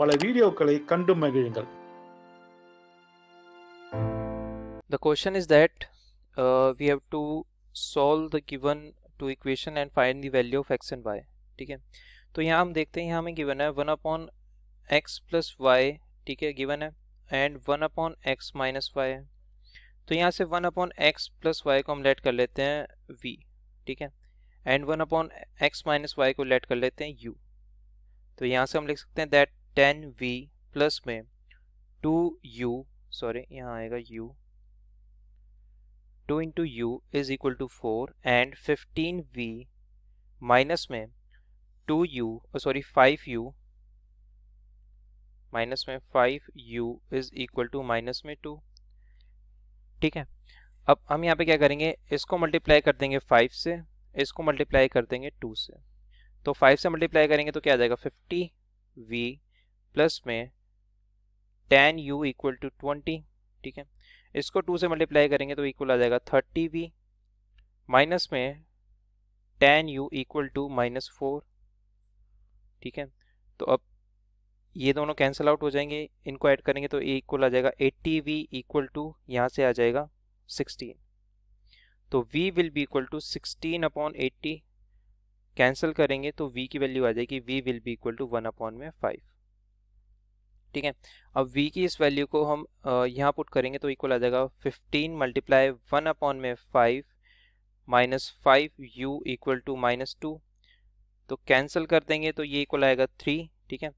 பல வீடியோக்களை கண்டு மகிழுங்கள் The question is that uh, we have to solve the given two equation and find the value of x and y. ठीक है तो यहाँ हम देखते हैं यहाँ हमें गिवन है one upon X plus Y ठीक है गिवन है and one upon X minus Y है तो यहाँ से one upon X plus Y को हम लेट कर लेते हैं वी ठीक है and one upon X minus Y को लेट कर लेते हैं यू तो यहाँ से हम लिख सकते हैं दैट टेन वी प्लस में टू यू सॉरी यहाँ आएगा U two into U is equal to four and fifteen V minus में two U sorry five U minus में five U is equal to minus में two ठीक है अब हम यहाँ पे क्या करेंगे इसको मल्टीप्लाई कर देंगे फाइव से इसको मल्टीप्लाई कर देंगे टू से तो फाइव से मल्टीप्लाई करेंगे तो क्या आ जाएगा फिफ्टी वी प्लस में ten U equal to twenty ठीक है इसको टू से मल्टीप्लाई करेंगे तो इक्वल आ जाएगा थर्टी वी माइनस में ten U equal to minus four ठीक है तो अब ये दोनों कैंसिल आउट हो जाएंगे इनको ऐड करेंगे तो ए इक्वल आ जाएगा एट्टी वी इक्वल टू यहाँ से आ जाएगा सिक्सटीन तो V will be equal to sixteen upon eighty cancel करेंगे तो v की वैल्यू आ जाएगी v will be equal to one upon में फाइव ठीक है अब v की इस वैल्यू को हम यहाँ पुट करेंगे तो इक्वल आ जाएगा फिफ्टीन मल्टीप्लाई वन अपॉन में five minus five U equal to minus two तो कैंसिल कर देंगे तो ये इक्वल आएगा थ्री ठीक है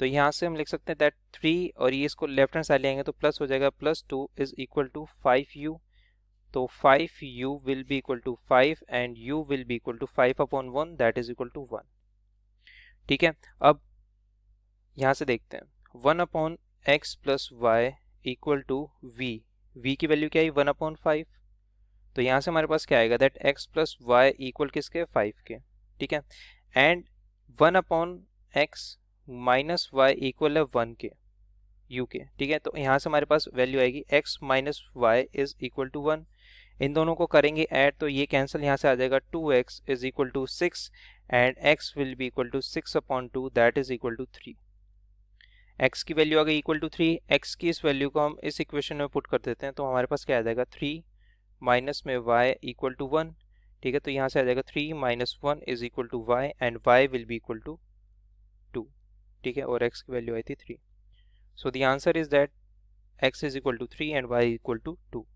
तो यहाँ से हम लिख सकते हैं दैट थ्री और ये इसको लेफ्ट हैंड साइड लेंगे तो प्लस हो जाएगा plus two is equal to five U तो 5 u will be equal to 5 and u will be equal to 5 upon one that is equal to 1 ठीक है अब यहाँ से देखते हैं 1 upon X plus Y equal to V V की value क्या है 1 अपॉन फाइव तो यहाँ से हमारे पास क्या आएगा that x plus Y equal किसके 5 के ठीक है and 1 upon X minus Y equal है 1 के यू के ठीक है तो यहाँ से हमारे पास वैल्यू आएगी X minus Y is equal to one इन दोनों को करेंगे ऐड तो ये कैंसिल यहाँ से आ जाएगा two X is equal to six and X will be equal to six upon two that is equal to three X की वैल्यू आ गई इक्वल टू थ्री एक्स की इस वैल्यू को हम इस इक्वेशन में पुट कर देते हैं तो हमारे पास क्या आ जाएगा थ्री माइनस में वाई इक्वल टू वन ठीक है तो यहाँ से आ जाएगा three minus one is equal to Y and Y will be equal to two ठीक है और एक्स की वैल्यू आई थी three so the answer is that X is equal to three and Y equal to to